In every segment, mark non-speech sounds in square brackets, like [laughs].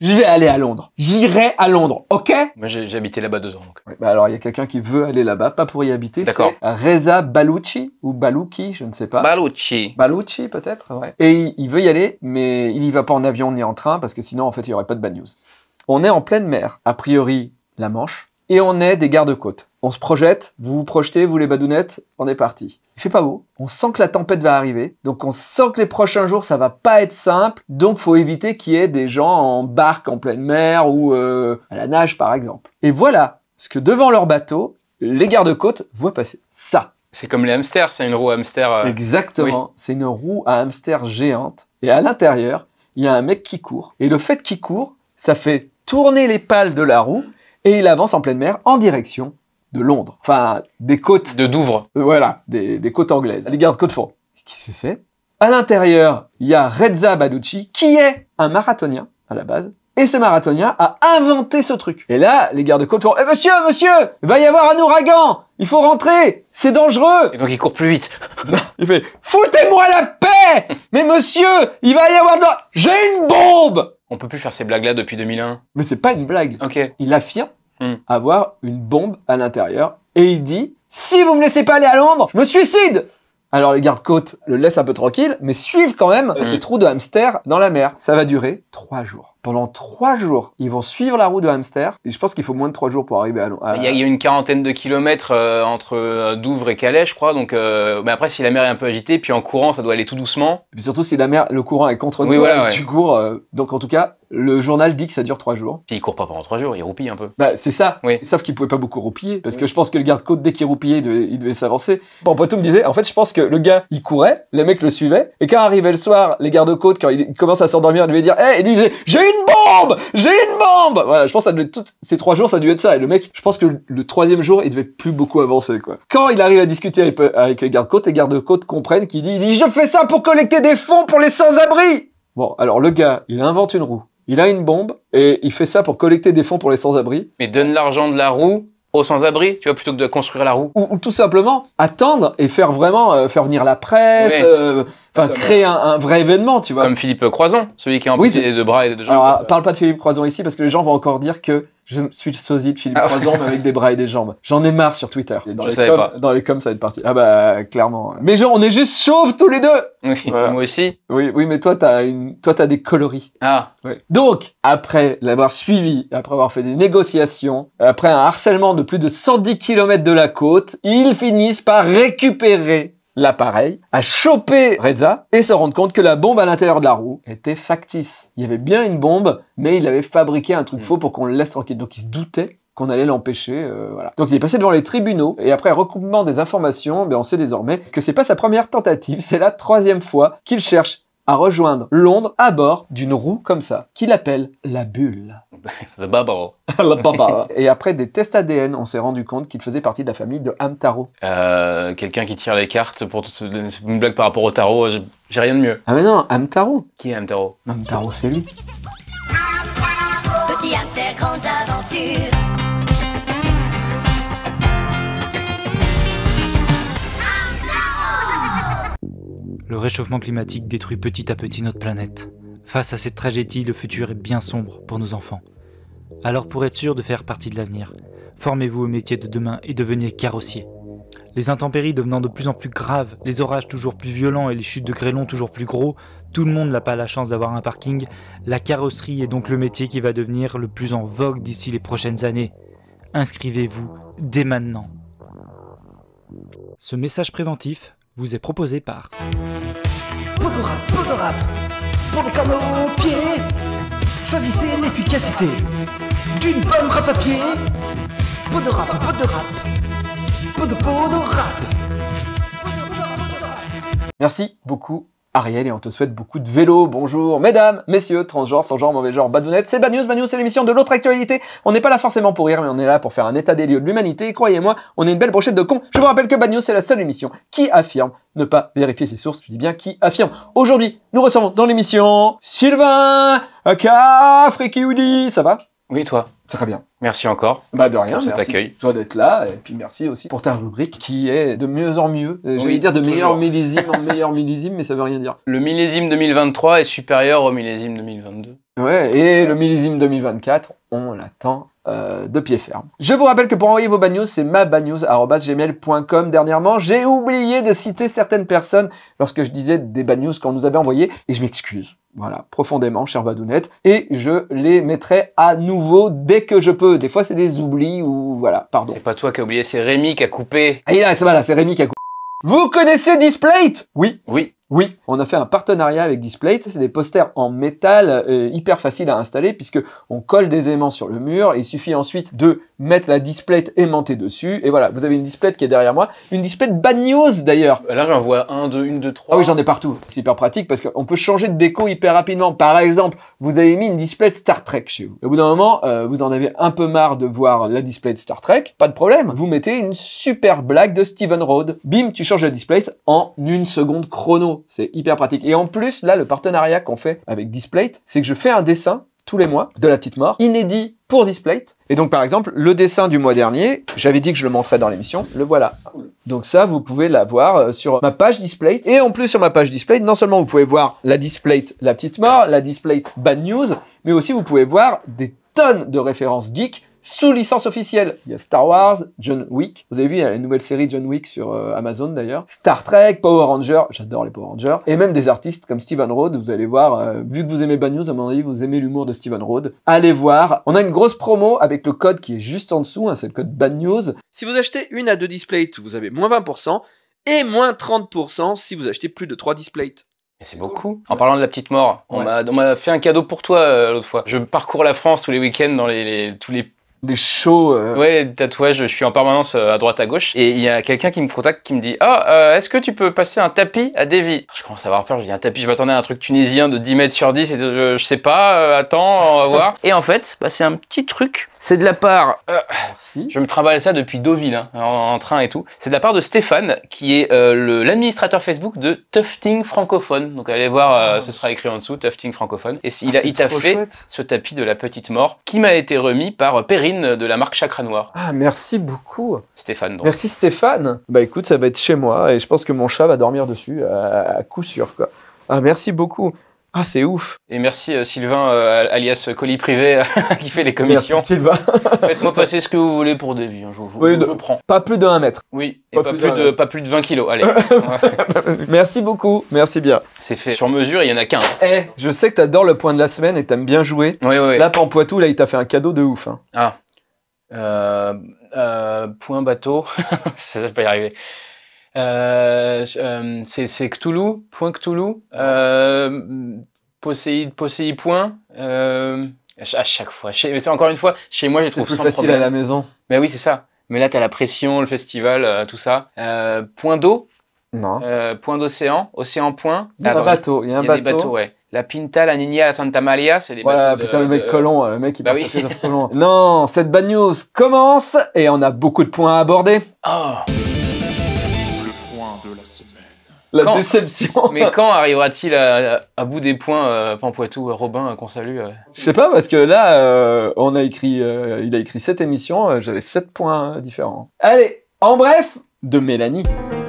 je vais aller à Londres. J'irai à Londres, ok Moi, j'ai habité là-bas deux ans. Donc. Bah alors, il y a quelqu'un qui veut aller là-bas, pas pour y habiter. D'accord. Reza Baluchi ou Balouki, je ne sais pas. Baluchi. Baluchi, peut-être, ouais. Et il, il, veut y aller, mais il n'y va pas en avion ni en train, parce que sinon, en fait, il n'y aurait pas de bad news. On est en pleine mer, a priori la Manche et on est des gardes-côtes. On se projette, vous vous projetez, vous les badounettes, on est parti. Il fait pas beau, on sent que la tempête va arriver, donc on sent que les prochains jours ça va pas être simple, donc faut éviter qu'il y ait des gens en barque en pleine mer ou euh, à la nage par exemple. Et voilà ce que devant leur bateau, les gardes-côtes voient passer. Ça. C'est comme les hamsters, c'est une roue hamster. Euh, Exactement, c'est une roue à hamster géante. Et à l'intérieur, il y a un mec qui court. Et le fait qu'il court, ça fait tourner les pales de la roue et il avance en pleine mer en direction de Londres, enfin des côtes. De Douvres. Euh, voilà, des, côtes anglaises, les gardes-côtes font. Qu'est-ce que c'est À l'intérieur, il y a Reza Baducci, qui est un marathonien à la base, et ce marathonien a inventé ce truc. Et là, les gardes-côtes font eh Monsieur, monsieur, il va y avoir un ouragan Il faut rentrer C'est dangereux !» Et donc il court plus vite. il fait « Foutez-moi la paix Mais monsieur, il va y avoir de J'ai une bombe !» on peut plus faire ces blagues-là depuis 2001. Mais c'est pas une blague. Il affirme hmm. avoir une bombe à l'intérieur et il dit Si vous me laissez pas aller à Londres, je me suicide alors les gardes-côtes le laissent un peu tranquille, mais suivent quand même hmm. ces trous de hamster dans la mer. Ça va durer trois jours. Pendant trois jours, ils vont suivre la roue de hamster. Et je pense qu'il faut moins de trois jours pour arriver à Il y, a une quarantaine de kilomètres euh, entre euh, Douvres et Calais, je crois. Donc, euh, mais après, si la mer est un peu agitée, puis en courant, ça doit aller tout doucement. Et surtout, si la mer, le courant est contre toi et tu cours. donc, en tout cas, le journal dit que ça dure trois jours. Puis il court pas pendant trois jours, il roupille un peu. Bah, c'est ça. Sauf qu'il pouvait pas beaucoup roupiller. Parce que je pense que le garde-côte, dès qu'il roupillait, il devait, s'avancer. Bon, tout me disait, en fait, je pense que le gars, il courait, les mecs le suivaient. Et quand arrivait le soir, les gardes-côtes, quand il commence à s'endormir, lui dire, hé, eh, lui, il j'ai une bombe J'ai une bombe Voilà, je pense que ça devait être ces trois jours, ça dû être ça. Et le mec, je pense que le troisième jour, il devait plus beaucoup avancer, quoi. Quand il arrive à discuter avec, euh, les gardes-côtes, les gardes-côtes comprennent qu'il dit, dit, je fais ça pour collecter des fonds pour les sans-abri Bon, alors le gars, il invente une roue. Il a une bombe et il fait ça pour collecter des fonds pour les sans-abri. Mais donne l'argent de la roue au sans-abri, tu vois, plutôt que de construire la roue. Ou, tout simplement attendre et faire vraiment euh, faire venir la presse, euh, enfin créer un, vrai événement, tu vois. Comme Philippe Croison, celui qui a en oui, tu... de bras et de jambes. Alors, euh, parle pas de Philippe Croison ici parce que les gens vont encore dire que je suis le sosie de Philippe ah, mais avec des bras et des jambes. J'en ai marre sur Twitter. dans, les dans les coms, ça va être parti. Ah bah, clairement. Mais genre, on est juste chauves tous les deux oui, moi aussi. Oui, oui, mais toi, t'as une, toi, t'as des coloris. Ah. Donc, après l'avoir suivi, après avoir fait des négociations, après un harcèlement de plus de 110 km de la côte, ils finissent par récupérer l'appareil, a chopé Reza et se rendre compte que la bombe à l'intérieur de la roue était factice. Il y avait bien une bombe, mais il avait fabriqué un truc hmm. faux pour qu'on le laisse tranquille. Donc il se doutait qu'on allait l'empêcher, euh, voilà. Donc il est passé devant les tribunaux et après recoupement des informations, ben, on sait désormais que c'est pas sa première tentative, c'est la troisième fois qu'il cherche à rejoindre Londres à bord d'une roue comme ça, qu'il appelle la bulle. [laughs] [laughs] Le babaro. Le [laughs] Et après des tests ADN, on s'est rendu compte qu'il faisait partie de la famille de Hamtaro. Euh, quelqu'un qui tire les cartes pour te une blague par rapport au tarot, j'ai rien de mieux. Ah mais non, Hamtaro. Qui est Hamtaro Hamtaro, c'est lui. Le réchauffement climatique détruit petit à petit notre planète. Face à cette tragédie, le futur est bien sombre pour nos enfants. Alors pour être sûr de faire partie de l'avenir, formez-vous au métier de demain et devenez carrossier. Les intempéries devenant de plus en plus graves, les orages toujours plus violents et les chutes de grêlons toujours plus gros, tout le monde n'a pas la chance d'avoir un parking, la carrosserie est donc le métier qui va devenir le plus en vogue d'ici les prochaines années. Inscrivez-vous dès maintenant. Ce message préventif vous est proposé par pour le canons au pied, choisissez l'efficacité d'une bonne rap à pied. Peau de rap, peau de rap, peau de peau de rap. Merci beaucoup Ariel et on te souhaite beaucoup de vélo. Bonjour, mesdames, messieurs, transgenres, sans genre, mauvais genre, badounette, c'est Bad News, c'est l'émission de l'autre actualité. On n'est pas là forcément pour rire, mais on est là pour faire un état des lieux de l'humanité. croyez-moi, on est une belle brochette de cons. Je vous rappelle que Bad c'est la seule émission qui affirme ne pas vérifier ses sources. Je dis bien qui affirme. Aujourd'hui, nous recevons dans l'émission Sylvain Aka Ça va Oui, toi Très bien. Merci encore. Bah de rien, toi d'être là et puis merci aussi pour ta rubrique qui est de mieux en mieux. Euh, j'allais dire de meilleur millésime en [laughs] meilleur millésime, mais ça veut rien dire. Le millésime 2023 est supérieur au millésime 2022. Ouais, et le millésime 2024, on l'attend euh, de pied ferme. Je vous rappelle que pour envoyer vos bad news, c'est mabadnews.gmail.com. Dernièrement, j'ai oublié de citer certaines personnes lorsque je disais des bad news qu'on nous avait envoyées, et je m'excuse. Voilà, profondément, cher Badounette. Et je les mettrai à nouveau dès que je peux. Des fois, c'est des oublis ou voilà, pardon. C'est pas toi qui as oublié, c'est Rémi qui a coupé. Et ah, là, c'est voilà, c'est Rémi qui a coupé. Vous connaissez Displate Oui. Oui. Oui, on a fait un partenariat avec Display. C'est des posters en métal euh, hyper faciles à installer puisque on colle des aimants sur le mur. Et il suffit ensuite de mettre la display aimantée dessus. Et voilà, vous avez une display qui est derrière moi. Une display bad news d'ailleurs. Là, j'en vois un, deux, une, deux, trois. Ah oui, j'en ai partout. C'est hyper pratique parce qu'on peut changer de déco hyper rapidement. Par exemple, vous avez mis une display Star Trek chez vous. Au bout d'un moment, euh, vous en avez un peu marre de voir la display Star Trek. Pas de problème. Vous mettez une super blague de Steven Road. Bim, tu changes la display en une seconde chrono. C'est hyper pratique. Et en plus, là, le partenariat qu'on fait avec Displate, c'est que je fais un dessin tous les mois de la petite mort, inédit pour Displate. Et donc, par exemple, le dessin du mois dernier, j'avais dit que je le montrais dans l'émission, le voilà. Donc ça, vous pouvez l'avoir euh, sur ma page Displate. Et en plus, sur ma page Displate, non seulement vous pouvez voir la Displate La Petite Mort, la Displate Bad News, mais aussi vous pouvez voir des tonnes de références geeks sous licence officielle. Il y a Star Wars, John Wick. Vous avez vu, il y a une nouvelle série John Wick sur euh, Amazon d'ailleurs. Star Trek, Power Rangers. J'adore les Power Rangers. Et même des artistes comme Steven Rhodes. Vous allez voir, euh, vu que vous aimez Bad News, à mon avis, vous aimez l'humour de Steven Rhodes. Allez voir. On a une grosse promo avec le code qui est juste en dessous. Hein, c'est le code Bad News. Si vous achetez une à deux displays, vous avez moins 20% et moins 30% si vous achetez plus de trois displays. C'est beaucoup. En parlant de la petite mort, on m'a fait un cadeau pour toi euh, l'autre fois. Je parcours la France tous les week-ends dans les, tous les des shows. Euh... Ouais, tatouage, je suis en permanence euh, à droite à gauche. Et il y a quelqu'un qui me contacte qui me dit oh, est-ce que tu peux passer un tapis à Davy Je commence à avoir peur, je dis un tapis, je m'attendais à un truc tunisien de 10 mètres sur 10, et euh, je, sais pas, attends, on va voir. [laughs] et en fait, bah, c'est un petit truc c'est de la part. Euh, je me travaille ça depuis Deauville, hein, en, train et tout. C'est de la part de Stéphane, qui est euh, l'administrateur Facebook de Tufting Francophone. Donc allez voir, euh, ah. ce sera écrit en dessous, Tufting Francophone. Et ah, il, a il fait ce tapis de la petite mort, qui m'a été remis par Perrine de la marque Chakra Noir. Ah, merci beaucoup. Stéphane, donc. Merci Stéphane. Bah écoute, ça va être chez moi et je pense que mon chat va dormir dessus à, à coup sûr, quoi. Ah, merci beaucoup. Ah, c'est ouf. Et merci euh, Sylvain, euh, alias euh, Colis Privé, [laughs] qui fait les commissions. Merci Sylvain. [laughs] Faites-moi passer ce que vous voulez pour des vies. Hein, je, prends. Pas plus de 1 mètre. Oui, et pas, plus, de, pas plus de 20 kilos. Allez. [laughs] merci beaucoup. Merci bien. C'est fait sur mesure, il y en a qu'un. Hein. Eh, je sais que t'adores le point de la semaine et t'aimes bien jouer. Oui, oui. Là, Pampoitou, là, il t'a fait un cadeau de ouf. Hein. Ah. point bateau. Ça, va pas y arriver. Euh, euh, c'est Cthulhu, point Cthulhu, euh, Poséid, Poséid point. à chaque fois. mais c'est encore une fois, chez moi, je trouve plus facile à la maison. Mais oui, c'est ça. Mais là, tu as la pression, le festival, tout ça. point d'eau, non. point d'océan, océan point. Il y a un bateau, il y a Des bateaux, ouais. La Pinta, la Niña, la Santa Maria, c'est les bateaux. putain, le mec de... colon, hein, le mec il bah Non, cette bad news commence et on a beaucoup de points à aborder. Oh. La déception. [laughs] Mais quand arrivera-t-il à, bout des points, euh, Pampoitou, euh, Robin, euh, qu'on salue euh Je sais pas, parce que là, on a écrit, il a écrit cette émissions, j'avais sept points hein, différents. Allez, en bref, de Mélanie.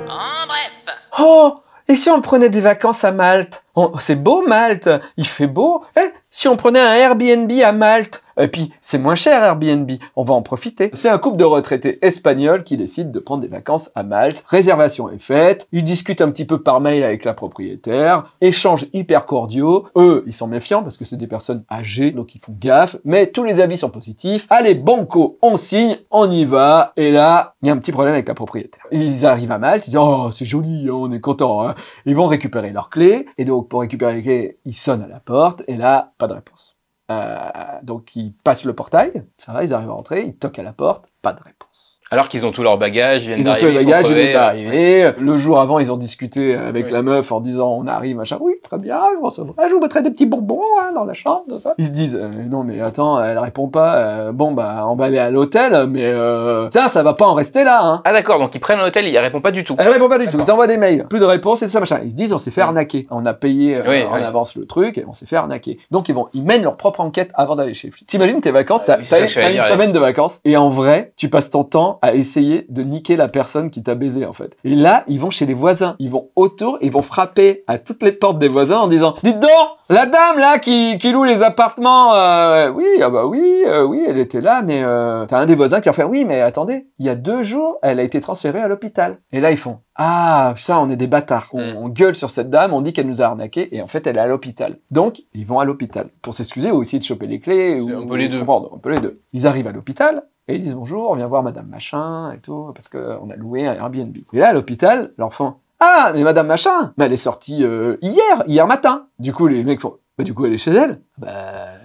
En bref. Oh, et si on prenait des vacances à Malte Oh, c'est beau Malte, il fait beau. Eh, si on prenait un Airbnb à Malte, et puis c'est moins cher Airbnb, on va en profiter. C'est un couple de retraités espagnols qui décide de prendre des vacances à Malte. Réservation est faite, ils discutent un petit peu par mail avec la propriétaire, échange hyper cordiaux. Eux, ils sont méfiants parce que c'est des personnes âgées, donc ils font gaffe, mais tous les avis sont positifs. Allez, banco, on signe, on y va. Et là, il y a un petit problème avec la propriétaire. Ils arrivent à Malte, ils disent Oh, c'est joli, hein, on est content. Hein. Ils vont récupérer leurs clés, et donc donc pour récupérer les clés, il sonne à la porte, et là, pas de réponse. Euh, donc il passe le portail, ça va, ils arrivent à rentrer, ils toquent à la porte, pas de réponse. Alors qu'ils ont tous leur bagage, ils viennent Ils ont le bagage, ils euh, d'arriver. Le jour avant, ils ont discuté avec la meuf en disant on arrive, machin. Oui, très bien, je vous recevrai, je vous mettrai des petits bonbons hein, dans la chambre, tout ça. Ils se disent euh, non, mais attends, elle répond pas. Euh, bon, bah, on va aller à l'hôtel, mais euh, putain, ça va pas en rester là. Hein. Ah d'accord, donc ils prennent l'hôtel, il répond pas du tout. Elle répond pas du tout, ils envoient des mails, plus de réponses et tout ça, machin. Ils se disent on s'est fait arnaquer. On a payé en avance le truc et on s'est fait arnaquer. Donc ils vont, ils mènent leur propre enquête avant d'aller chez lui. T'imagines tes vacances, ah t'as une semaine de vacances et en vrai, tu passes ton temps à essayer de niquer la personne qui t'a baisé en fait. Et là, ils vont chez les voisins, ils vont autour, ils vont frapper à toutes les portes des voisins en disant "Dites donc, la dame là qui, loue les appartements, euh, oui, ah bah oui, euh, oui, elle était là, mais euh, t'as un des voisins qui en fait "Oui, mais attendez, il y a deux jours, elle a été transférée à l'hôpital." Et là, ils font ah, ça, on est des bâtards. Mm. On, gueule sur cette dame, on dit qu'elle nous a arnaqué, et en fait, elle est à l'hôpital. Donc, ils vont à l'hôpital pour s'excuser ou essayer de choper les clés. Ou, un peu les deux. Bon, un les deux. Ils arrivent à l'hôpital, et ils disent bonjour, on vient voir Madame Machin et tout, parce qu'on euh, a loué un Airbnb. Et là, à l'hôpital, l'enfant, ah, mais Madame Machin, mais bah, elle est sortie euh, hier, hier matin. Du coup, les mecs font, bah, du coup, elle est chez elle Bah,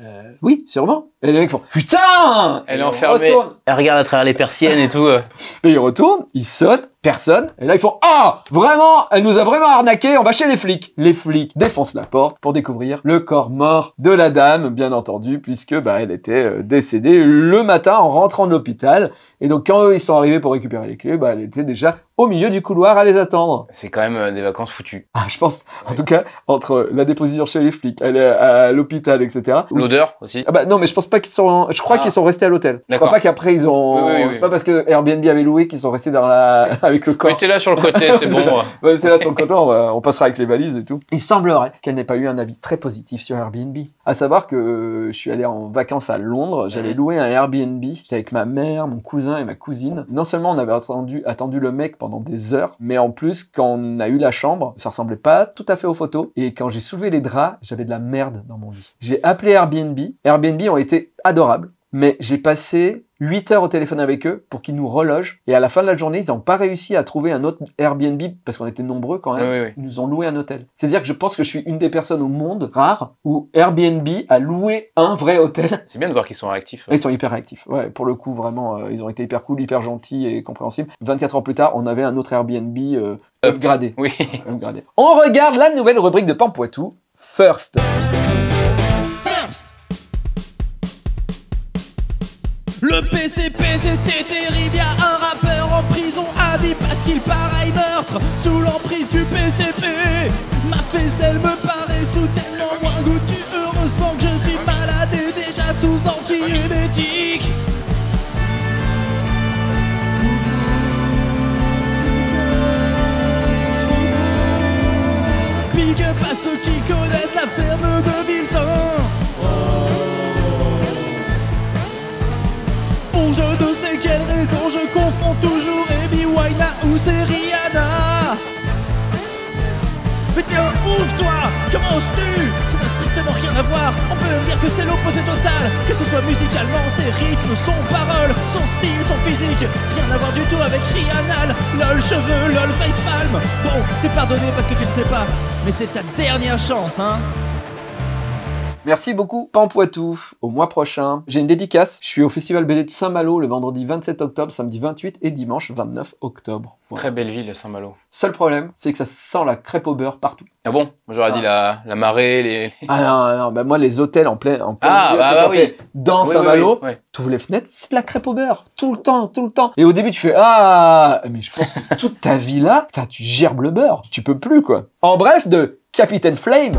euh, oui, sûrement. Et les mecs font, putain Elle est enfermée. Elle regarde à travers les persiennes et tout. [laughs] et ils retournent, ils sautent, Personne. Et là, ils font Ah Vraiment Elle nous a vraiment arnaqué, on va chez les flics. Les flics défoncent la porte pour découvrir le corps mort de la dame, bien entendu, puisque bah, elle était euh, décédée le matin en rentrant de l'hôpital. Et donc, quand eux, ils sont arrivés pour récupérer les clés, bah, elle était déjà au milieu du couloir à les attendre. C'est quand même euh, des vacances foutues. Ah, je pense. En tout cas, entre euh, la déposition chez les flics, elle à, à l'hôpital, etc. L'odeur aussi. Ah bah non, mais je pense pas qu'ils sont. Je crois ah. qu'ils sont restés à l'hôtel. Je crois pas qu'après ils ont. c'est pas parce que Airbnb avait loué qu'ils sont restés dans la. [laughs] le corps. sur le côté, c'est bon. était [laughs] là sur le côté, on, passera avec les valises et tout. Il semblerait qu'elle n'ait pas eu un avis très positif sur Airbnb. À savoir que euh, je suis allé en vacances à Londres, j'avais louer mhm. loué un Airbnb, avec ma mère, mon cousin et ma cousine. Non seulement on avait attendu, attendu le mec pendant des heures, mais en plus, quand on a eu la chambre, ça ressemblait pas tout à fait aux photos. Et quand j'ai soulevé les draps, j'avais de la merde dans mon lit. J'ai appelé Airbnb. Airbnb ont été adorables mais j'ai passé 8 heures au téléphone avec eux pour qu'ils nous relogent. Et à la fin de la journée, ils n'ont pas réussi à trouver un autre Airbnb parce qu'on était nombreux quand même. Ils nous ont loué un hôtel. C'est-à-dire que je pense que je suis une des personnes au monde rares où Airbnb a loué un vrai hôtel. [laughs] C'est bien de voir qu'ils sont réactifs. Ils sont hyper réactifs. Ouais, pour le coup, vraiment, euh, ils ont été hyper cool, hyper gentils et compréhensibles. 24 heures plus tard, on avait un autre Airbnb euh, upgradé. Oui. [laughs] On regarde la nouvelle rubrique de Pampoitou. First. Le PCP c'était terrible, y'a un rappeur en prison à vie parce qu'il paraît meurtre sous l'emprise du PCP. Ma faisselle me paraît soudainement moins goûtue, heureusement que je suis malade et déjà sous antiénétique. Pique pas ceux qui connaissent la ferme de Vilton je confonds toujours Amy Winehouse c'est Rihanna. Mais t'es un ouf, toi Commences-tu Ça n'a strictement rien à voir. On peut dire que c'est l'opposé total. Que ce soit musicalement, ses rythmes, son parole, son style, son physique. Rien à voir du tout avec Rihanna. Lol, cheveux, lol, face palm Bon, t'es pardonné parce que tu ne sais pas. Mais c'est ta dernière chance, hein Merci beaucoup, Pampoitou. Au mois prochain. J'ai une dédicace. Je suis au Festival BD de Saint-Malo le vendredi 27 octobre, samedi 28 et dimanche 29 octobre. Très belle ville, Saint-Malo. Seul problème, c'est que ça sent la crêpe au beurre partout. Ah bon J'aurais dit ah. la, marée, les, Ah non, non, ben moi, les hôtels en plein, en ah, bah dans Saint-Malo, oui, les fenêtres, c'est de la crêpe au beurre. Tout le temps, tout le temps. Et au début, tu fais Ah Mais je pense que toute ta vie là, tu gerbes le beurre. Tu peux plus, quoi. En bref, de Capitaine Flame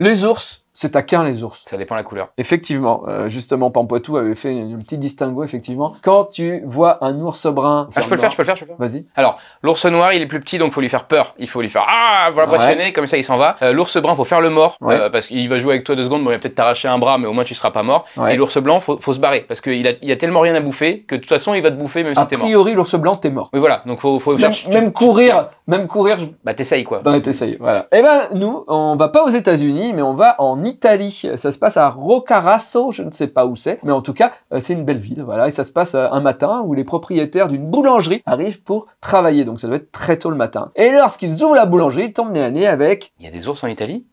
les ours c'est taquin les ours. Ça dépend la couleur. Effectivement, euh, justement, Pampoitou avait fait un petit distinguo, effectivement. Quand tu vois un ours brun... Ah, je peux le faire, je peux le faire, Vas-y. Alors, l'ours noir, il est plus petit, donc faut lui faire peur. Il faut lui faire « Ah, voilà, impressionner comme ça, il s'en va. Euh, l'ours brun, faut faire le mort, euh, parce qu'il va jouer avec toi deux secondes, bon, il va peut-être t'arracher un bras, mais au moins tu seras pas mort. Et l'ours blanc, faut, faut se barrer, parce qu'il a, il a tellement rien à bouffer que de toute façon, il va te bouffer même si t'es mort. A priori, l'ours blanc, t'es mort. Mais voilà, donc faut, faut même, même courir, même courir... Bah t'essayes, quoi. Bah t'essayes, voilà. Eh ben, nous, on va pas aux états unis mais on va en Italie. Ça se passe à Roccarasso, je ne sais pas où c'est, mais en tout cas, euh, c'est une belle ville. Voilà, et ça se passe euh, un matin où les propriétaires d'une boulangerie arrivent pour travailler, donc ça doit être très tôt le matin. Et lorsqu'ils ouvrent la boulangerie, ils tombent nez à nez avec. Il y a des ours en Italie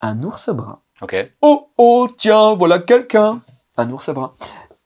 Un ours brun. Ok. Oh oh, tiens, voilà quelqu'un Un ours brun.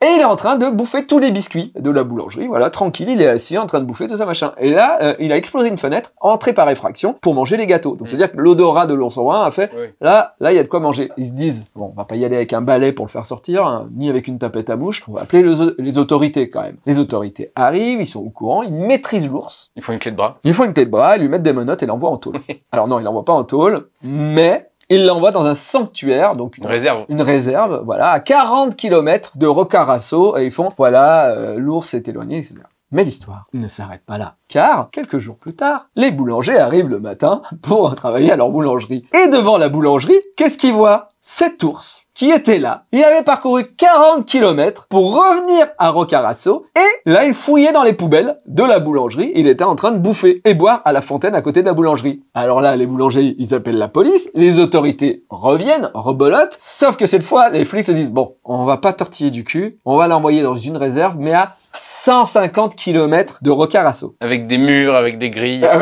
Et il est en train de bouffer tous les biscuits de la boulangerie, voilà, tranquille, il est assis en train de bouffer tout ça, machin. Et là, euh, il a explosé une fenêtre, entré par effraction, pour manger les gâteaux. Donc, mm. c'est-à-dire que l'odorat de l'ours a fait, là, là, il y a de quoi manger. Ils se disent, bon, on va pas y aller avec un balai pour le faire sortir, hein, ni avec une tapette à bouche, on va appeler les autorités quand même. Les autorités arrivent, ils sont au courant, ils maîtrisent l'ours. Ils font une clé de bras. Ils font une clé de bras, ils lui mettent des menottes et l'envoient en tôle. Alors non, il l'envoie pas en tôle, mais il l'envoie dans un sanctuaire, donc une, réserve. Une réserve, voilà, à 40 km de Rocarasso, et ils font, voilà, euh, l'ours s'est éloigné, etc. Mais l'histoire ne s'arrête pas là, car quelques jours plus tard, les boulangers arrivent le matin pour travailler à leur boulangerie. Et devant la boulangerie, qu'est-ce qu'ils voient Cet ours qui était là. Il avait parcouru 40 km pour revenir à Rocarasso et là, il fouillait dans les poubelles de la boulangerie. Il était en train de bouffer et boire à la fontaine à côté de la boulangerie. Alors là, les boulangers, ils appellent la police, les autorités reviennent, rebolotent, sauf que cette fois, les flics se disent, bon, on va pas tortiller du cul, on va l'envoyer dans une réserve, mais à 150 km de Rocarasso. Avec des murs, avec des grilles. Ah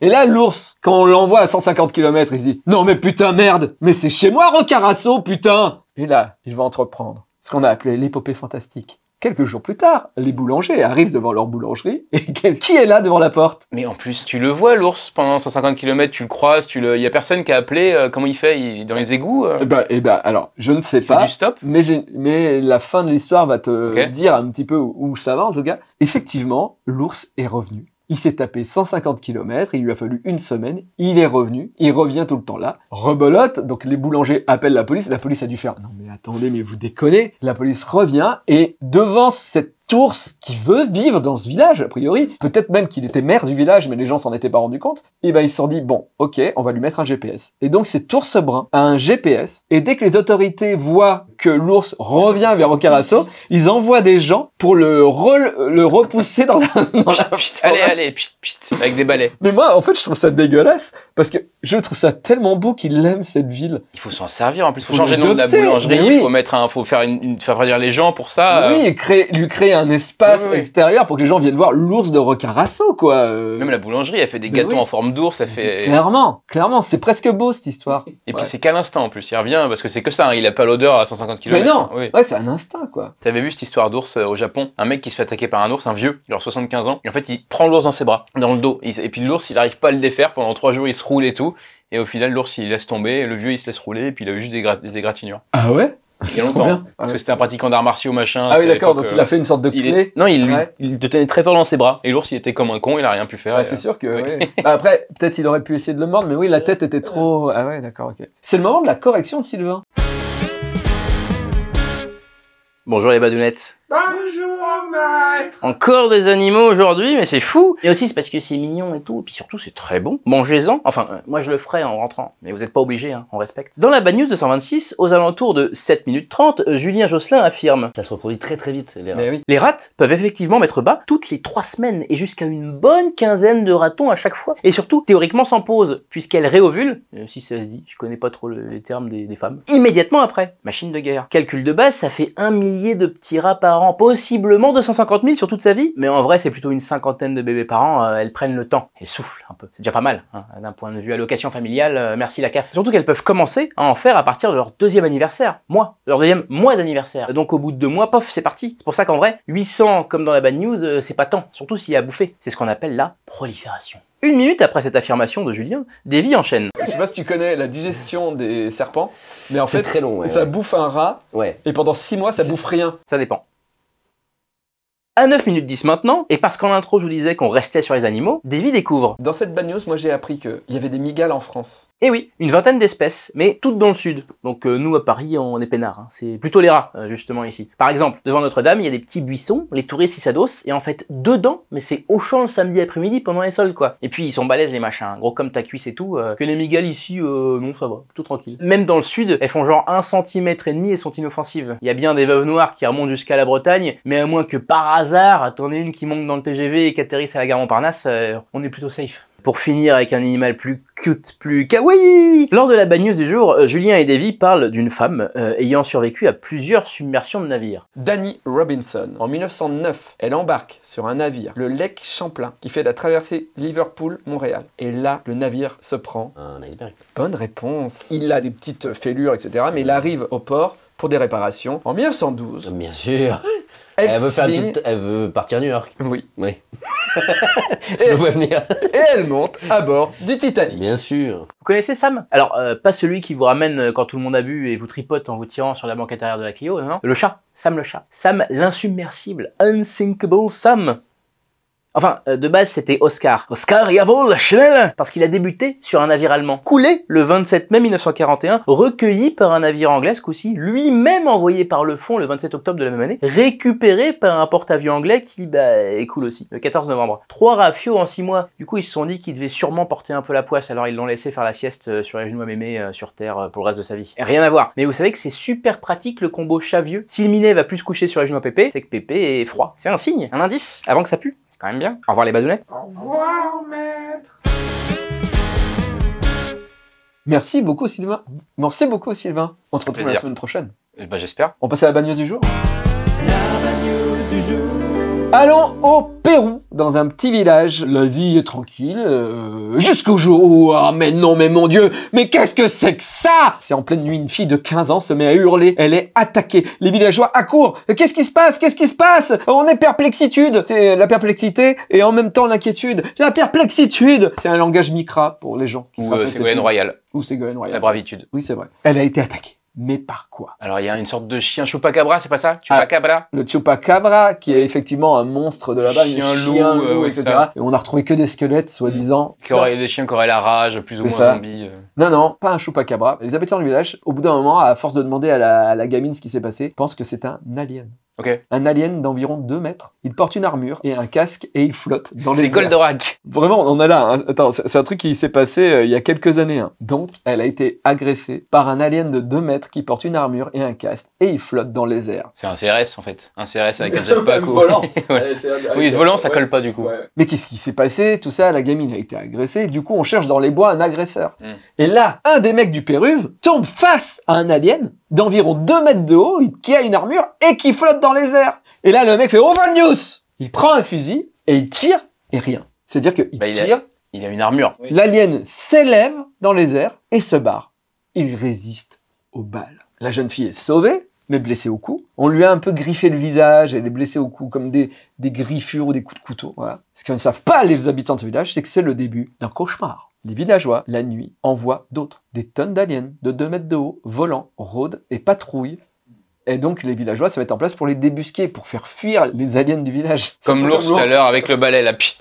et là, l'ours, quand on l'envoie à 150 km, il se dit Non, mais putain, merde, mais c'est chez moi, Rocarasso, putain Et là, il va entreprendre ce qu'on a appelé l'épopée fantastique Quelques jours plus tard, les boulangers arrivent devant leur boulangerie et [laughs] qui est là devant la porte Mais en plus, tu le vois l'ours pendant 150 km, tu le croises, tu le, y a personne qui a appelé. Euh, comment il fait Il est dans les égouts euh eh ben, eh ben, alors je ne sais pas. Du stop. Mais mais la fin de l'histoire va te dire un petit peu où ça va en tout cas. Effectivement, l'ours est revenu il s'est tapé 150 km, il lui a fallu une semaine, il est revenu, il revient tout le temps là, rebelote, donc les boulangers appellent la police, la police a dû faire « Non mais attendez, mais vous déconnez !» La police revient et devant cette ours qui veut vivre dans ce village, a priori, peut-être même qu'il était maire du village, mais les gens s'en étaient pas rendus compte, et eh ben ils s'en dit, bon, ok, on va lui mettre un GPS. Et donc cet ours brun a un GPS, et dès que les autorités voient que l'ours revient vers Ocarasso, ils envoient des gens pour le, repousser dans la... Dans allez, allez, pit, pit, avec des balais. Mais moi, en fait, je trouve ça dégueulasse, parce que je trouve ça tellement beau qu'il aime cette ville. Il faut s'en servir en plus. Il faut, changer le nom de la boulangerie. Il faut mettre un, faire une, faire venir les gens pour ça. Oui, et lui créer un espace extérieur pour que les gens viennent voir l'ours de requin quoi. Euh, Même la boulangerie, elle fait des gâteaux en forme d'ours, ça fait. Clairement, clairement, c'est presque beau cette histoire. Et puis c'est qu'à l'instant en plus. Il revient parce que c'est que ça. Hein, il a pas l'odeur à 150 km. Mais non. Ouais, c'est un instinct, quoi. T'avais vu cette histoire d'ours euh, au Japon Un mec qui se fait attaquer par un ours, un vieux, il genre 75 ans. Et en fait, il prend l'ours dans ses bras, dans le dos. Et puis l'ours, il arrive pas à le défaire pendant trois jours. Il se roule et tout. Et au final, l'ours, il laisse tomber, le vieux, il se laisse rouler, et puis il a eu juste des, égratignures. Ah ouais il y longtemps. Hein, parce que c'était un pratiquant d'arts martiaux, machin. Ah oui, d'accord, donc il euh, a fait une sorte de clé. Non, il, il te tenait très fort dans ses bras. Et l'ours, il était comme un con, il a rien pu faire. c'est euh, sûr que. Bah, après, peut-être il aurait pu essayer de le mordre, mais oui, la [laughs] tête était trop. Ah ouais, d'accord, ok. C'est le moment de la correction de Sylvain. Bonjour les badounettes. Bonjour maître Encore des animaux aujourd'hui, mais c'est fou Et aussi c'est parce que c'est mignon et tout, et puis surtout c'est très bon. Mangez-en Enfin, euh, moi je le ferai en rentrant, mais vous n'êtes pas obligé, hein, on respecte. Dans la Bad News de 126, aux alentours de 7 minutes 30, euh, Julien Josselin affirme « Ça se reproduit très très vite, les rats. Eh les rats peuvent effectivement mettre bas toutes les 3 semaines, et jusqu'à une bonne quinzaine de ratons à chaque fois. Et surtout, théoriquement sans pause, puisqu'elles réovulent, euh, si ça se dit, je connais pas trop les termes des, des femmes, immédiatement après. Machine de guerre. Calcul de base, ça fait un millier de petits rats par an possiblement 250 000 sur toute sa vie. Mais en vrai, c'est plutôt une cinquantaine de bébés par an. Euh, elles prennent le temps, elles soufflent un peu. C'est déjà pas mal, hein, d'un point de vue allocation familiale, euh, merci la CAF. Surtout qu'elles peuvent commencer à en faire à partir de leur deuxième anniversaire, moi leur deuxième mois d'anniversaire. Donc au bout de deux mois, pof, c'est parti. C'est pour ça qu'en vrai, 800 comme dans la bad news, euh, c'est pas tant, surtout s'il y a à bouffer. C'est ce qu'on appelle la prolifération. Une minute après cette affirmation de Julien, des vies enchaînent. Je sais pas si tu connais la digestion des serpents, mais en fait, ça bouffe un rat, ouais. et pendant six mois, ça bouffe rien. Ça dépend. À 9 minutes 10 maintenant, et parce qu'en intro je vous disais qu'on restait sur les animaux, Davy découvre. Dans cette bagnose, moi j'ai appris qu'il y avait des migales en France. Et eh oui, une vingtaine d'espèces, mais toutes dans le sud. Donc euh, nous à Paris, on est peinards, hein. c'est plutôt les rats euh, justement ici. Par exemple, devant Notre-Dame, il y a des petits buissons, les touristes ils s'adossent, et en fait dedans, mais c'est au champ le samedi après-midi pendant les sols quoi. Et puis ils sont balèzes les machins, hein. gros comme ta cuisse et tout, euh. que les migales ici, non ça va, tout tranquille. Même dans le sud, elles font genre 1 cm et demi et sont inoffensives. Il y a bien des veuves noires qui remontent jusqu'à la Bretagne, mais à moins que par hasard, t'en es une qui monte dans le TGV et qui atterrisse à la gare Montparnasse, euh, on est plutôt safe. Pour finir avec un animal plus cute, plus kawaii Lors de la bad du jour, euh, Julien et Davy parlent d'une femme euh, ayant survécu à plusieurs submersions de navires. Danny Robinson. En 1909, elle embarque sur un navire, le Lake Champlain, qui fait la traversée Liverpool-Montréal. Et là, le navire se prend... Un iceberg. Bonne réponse. Il a des petites fêlures, etc. Mais il arrive au port pour des réparations en 1912. Bien sûr elle, veut faire elle veut partir New York. Oui. Oui. et, [laughs] Je vois venir. et elle monte à bord du Titanic. Bien sûr. Vous connaissez Sam Alors, euh, pas celui qui vous ramène euh, quand tout le monde a bu et vous tripote en vous tirant sur la banquette arrière de la Clio, non Le chat. Sam le chat. Sam l'insubmersible. Unsinkable Sam. Enfin, euh, de base, c'était Oscar. Oscar la Schnell Parce qu'il a débuté sur un navire allemand, coulé le 27 mai 1941, recueilli par un navire anglais, ce coup-ci, lui-même envoyé par le fond le 27 octobre de la même année, récupéré par un porte-avions anglais qui, bah, est cool aussi, le 14 novembre. Trois rafios en six mois. Du coup, ils se sont dit qu'il devait sûrement porter un peu la poisse, alors ils l'ont laissé faire la sieste euh, sur les genoux à mémé euh, sur Terre pour le reste de sa vie. Rien à voir. Mais vous savez que c'est super pratique le combo chavieux. vieux. Si le minet va plus se coucher sur les genoux à pépé, c'est que pépé est froid. C'est un signe, un indice, avant que ça pue quand même Au revoir les badounettes. Au revoir maître. Merci beaucoup Sylvain. Merci beaucoup Sylvain. On se retrouve la semaine prochaine. Bah, j'espère. On passe à la bad du du jour. Allons au Pérou, dans un petit village. La vie est tranquille, euh, jusqu'au jour où... Ah mais non, mais mon Dieu, mais qu'est-ce que c'est que ça C'est en pleine nuit, une fille de 15 ans se met à hurler. Elle est attaquée. Les villageois accourent. Qu'est-ce qui se passe Qu'est-ce qui se passe On est perplexitude. C'est la perplexité et en même temps l'inquiétude. La perplexitude C'est un langage micra pour les gens qui Ou euh, Ségolène Royal. Ou Ségolène Royal. La bravitude. Oui, c'est vrai. Elle a été attaquée mais par quoi Alors il y a une sorte de chien chupacabra, c'est pas ça Chupacabra ah, Le chupacabra, qui est effectivement un monstre de là-bas, un loup, euh, loup etc. et on a retrouvé que des squelettes, hmm. soi-disant. Des chiens qui auraient la rage, plus ou moins zombies. Euh. Non, non, pas un cabra Les habitants du village, au bout d'un moment, à force de demander à la, gamine ce qui s'est passé, pensent que c'est un alien. Ok. Un alien d'environ 2 mètres. Il porte une armure et un casque et il flotte dans les C'est Goldorak. Vraiment, on a là. Hein. Attends, c'est un truc qui s'est passé euh, il y a quelques années. Hein. Donc, elle a été agressée par un alien de 2 mètres qui porte une armure et un casque et il flotte dans les airs. C'est un CRS en fait. Un CRS avec un [laughs] jetpack ou. Volant. [laughs] Oui, le volant, ça colle pas du coup. Mais qu'est-ce qui s'est passé Tout ça, la gamine a été agressée. Du coup, on cherche dans les bois un agresseur. Hmm. Et là, un des mecs du Péruve tombe face à un alien d'environ 2 mètres de haut, qui a une armure et qui flotte dans les airs. Et là, le mec fait Oh, Van Il prend un fusil et il tire et rien. C'est-à-dire qu'il bah, tire. Il a, une armure. L'alien s'élève dans les airs et se barre. Il résiste aux balles. La jeune fille est sauvée, mais blessée au cou. On lui a un peu griffé le visage, elle est blessée au cou, comme des, griffures ou des coups de couteau. Ce qu'ils ne savent pas les habitants de ce village, c'est que c'est le début d'un cauchemar. Les villageois, la nuit, envoient d'autres. Des tonnes d'aliens de 2 mètres de haut, volant, rôdent et patrouillent. Et donc les villageois se mettent en place pour les débusquer, pour faire fuir les aliens du village. [laughs] Comme l'ours tout à l'heure avec le balai, la pchit,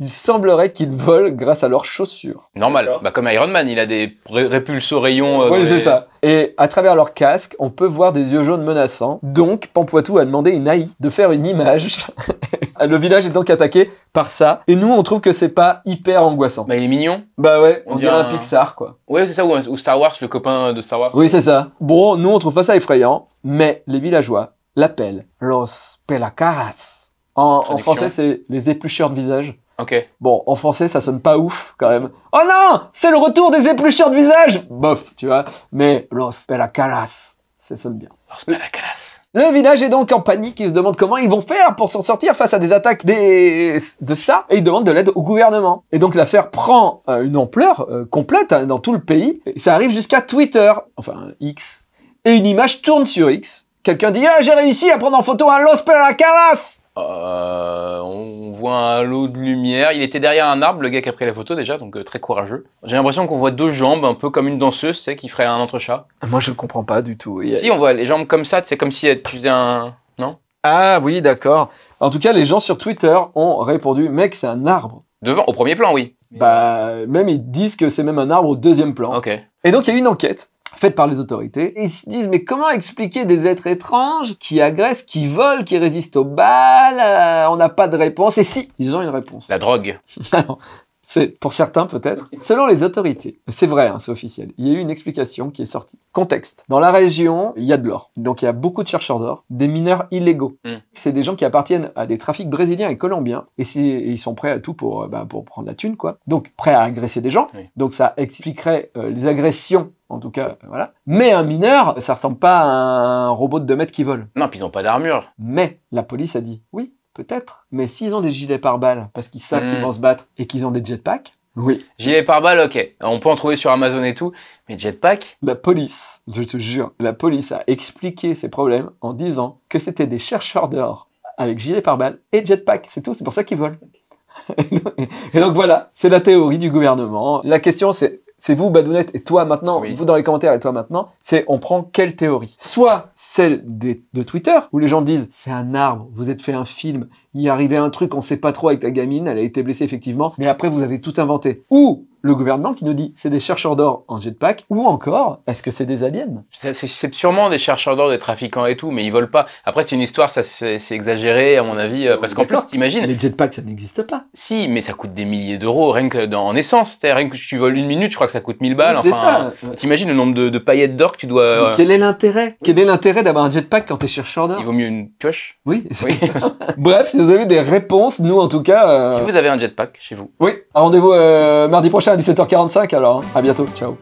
Il semblerait qu'ils volent grâce à leurs chaussures. Normal, bah, comme Iron Man, il a des répulses rayons. Euh, oui, c'est ça. Et à travers leur casque, on peut voir des yeux jaunes menaçants. Donc, Pampoitou a demandé une AI de faire une image. [laughs] le village est donc attaqué par ça. Et nous, on trouve que c'est pas hyper angoissant. Bah, il est mignon. Bah ouais, on, dirait un... Pixar, quoi. Ouais, c'est ça, ou, Star Wars, le copain de Star Wars. Oui, c'est ça. Bon, nous, on trouve pas ça effrayant, mais les villageois l'appellent Los Pelacaras. En, en français, c'est les éplucheurs de visage. Ok. Bon, en français, ça sonne pas ouf quand même. Oh non, c'est le retour des épluchures de visage. Bof, tu vois. Mais Los Pelacalas, ça sonne bien. Los Pelacalas. Le village est donc en panique, il se demande comment ils vont faire pour s'en sortir face à des attaques de ça, et ils demandent de l'aide au gouvernement. Et donc l'affaire prend euh, une ampleur euh, complète hein, dans tout le pays, ça arrive jusqu'à Twitter, enfin X. Et une image tourne sur X, quelqu'un dit ah, j'ai réussi à prendre en photo un Los Pelacalas !» Euh, on voit un lot de lumière. Il était derrière un arbre, le gars qui a pris la photo déjà, donc euh, très courageux. J'ai l'impression qu'on voit deux jambes, un peu comme une danseuse, c'est qui ferait un entrechat. Ah, moi, je ne comprends pas du tout. Si, on voit les jambes comme ça, c'est comme si tu faisais un. Non Ah oui, d'accord. En tout cas, les gens sur Twitter ont répondu Mec, c'est un arbre. Devant, au premier plan, oui. Bah, même ils disent que c'est même un arbre au deuxième plan. Ok. Et donc, il y a eu une enquête Faites par les autorités. ils se disent, mais comment expliquer des êtres étranges qui agressent, qui volent, qui résistent aux balles euh, On n'a pas de réponse. Et si, ils ont une réponse. La drogue. [laughs] C'est pour certains peut-être. Selon les autorités, c'est vrai, hein, c'est officiel, il y a eu une explication qui est sortie. Contexte. Dans la région, il y a de l'or. Donc il y a beaucoup de chercheurs d'or, des mineurs illégaux. Hmm. C'est des gens qui appartiennent à des trafics brésiliens et colombiens. Et, ils sont prêts à tout euh, bah, pour, prendre la thune, quoi. Donc prêts à agresser des gens. Donc ça expliquerait euh, les agressions en tout cas, euh, voilà. Mais un mineur, ça ressemble pas à un robot de 2 mètres qui vole. Non, puis ils n'ont pas d'armure. Mais la police a dit oui, Peut-être. Mais s'ils ont des gilets pare-balles parce qu'ils savent qu'ils hmm. vont se battre et qu'ils ont des jetpacks, oui. Gilets pare-balles, ok. On peut en trouver sur Amazon et tout. Mais jetpack La police, je te jure, la police a expliqué ces problèmes en disant que c'était des chercheurs dehors avec gilets pare-balles et jetpack. C'est tout. C'est pour ça qu'ils volent. [laughs] et donc voilà, c'est la théorie du gouvernement. La question c'est c'est vous, Badounette, et toi maintenant, vous dans les commentaires et toi maintenant, c'est on prend quelle théorie Soit celle de Twitter, où les gens disent c'est un arbre, vous êtes fait un film, il y arrivait un truc, on sait pas trop avec la gamine, elle a été blessée effectivement, mais après vous avez tout inventé. Ou le gouvernement qui nous dit c'est des chercheurs d'or en jetpack ou encore est-ce que c'est des aliens C'est sûrement des chercheurs d'or, des trafiquants et tout, mais ils volent pas. Après, c'est une histoire, ça c'est exagéré à mon avis, euh, parce qu'en plus, t'imagines. Les jetpacks, ça n'existe pas. Si, mais ça coûte des milliers d'euros rien que dans, en essence. Rien que tu voles une minute, je crois que ça coûte 1000 balles. c'est ça. Euh, t'imagines le nombre de, paillettes d'or que tu dois. Euh, quel est l'intérêt Quel est l'intérêt d'avoir un jetpack quand t'es chercheur d'or Il vaut mieux une pioche. Oui. oui. [laughs] [laughs] Bref, si vous avez des réponses, nous en tout cas. Si vous avez un jetpack chez vous. Oui. Rendez-vous mardi prochain à 17h45 alors. Hein. À bientôt, ciao.